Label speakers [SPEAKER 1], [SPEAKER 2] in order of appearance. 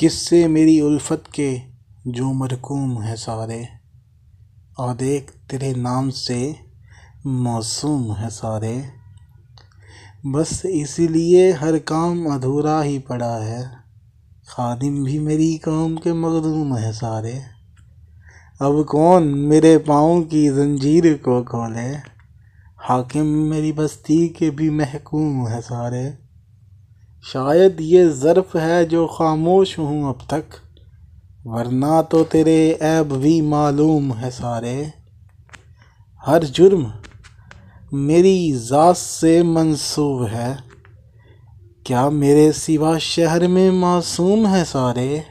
[SPEAKER 1] किससे मेरी उल्फत के जो मरकूम है सारे और एक तेरे नाम से मासूम है सारे बस इसीलिए हर काम अधूरा ही पड़ा है खादिम भी मेरी काम के मखदूम है सारे अब कौन मेरे पाँव की जंजीर को खोले हाकिम मेरी बस्ती के भी महकूम है सारे शायद ये ज़र्फ़ है जो खामोश हूँ अब तक वरना तो तेरे ऐब भी मालूम है सारे हर जुर्म मेरी ज़ात से मंसूब है क्या मेरे सिवा शहर में मासूम है सारे